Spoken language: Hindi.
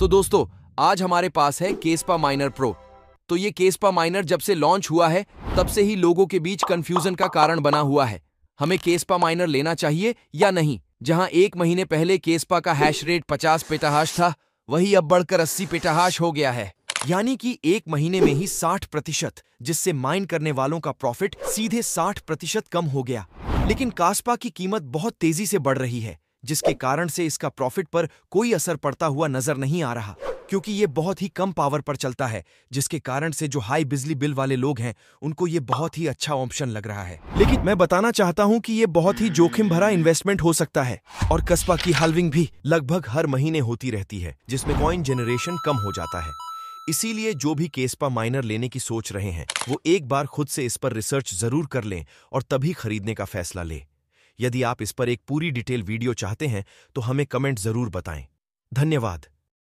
तो दोस्तों आज हमारे पास है केसपा माइनर प्रो तो ये केसपा माइनर जब से लॉन्च हुआ है तब से ही लोगों के बीच कंफ्यूजन का कारण बना हुआ है हमें केसपा माइनर लेना चाहिए या नहीं जहां एक महीने पहले केसपा का हैश रेट 50 पेटाहाश था वही अब बढ़कर 80 पेटाहाश हो गया है यानी कि एक महीने में ही 60 प्रतिशत जिससे माइन करने वालों का प्रॉफिट सीधे 60 प्रतिशत कम हो गया लेकिन कास्पा की कीमत बहुत तेजी से बढ़ रही है जिसके कारण से इसका प्रॉफिट पर कोई असर पड़ता हुआ नजर नहीं आ रहा क्योंकि ये बहुत ही कम पावर पर चलता है जिसके कारण से जो हाई बिजली बिल वाले लोग हैं उनको ये बहुत ही अच्छा ऑप्शन लग रहा है लेकिन मैं बताना चाहता हूँ कि ये बहुत ही जोखिम भरा इन्वेस्टमेंट हो सकता है और कस्बा की हाल्विंग भी लगभग हर महीने होती रहती है जिसमें कॉइन जनरेशन कम हो जाता है इसीलिए जो भी केसपा माइनर लेने की सोच रहे हैं वो एक बार खुद से इस पर रिसर्च जरूर कर लें और तभी खरीदने का फैसला लें यदि आप इस पर एक पूरी डिटेल वीडियो चाहते हैं तो हमें कमेंट जरूर बताएं धन्यवाद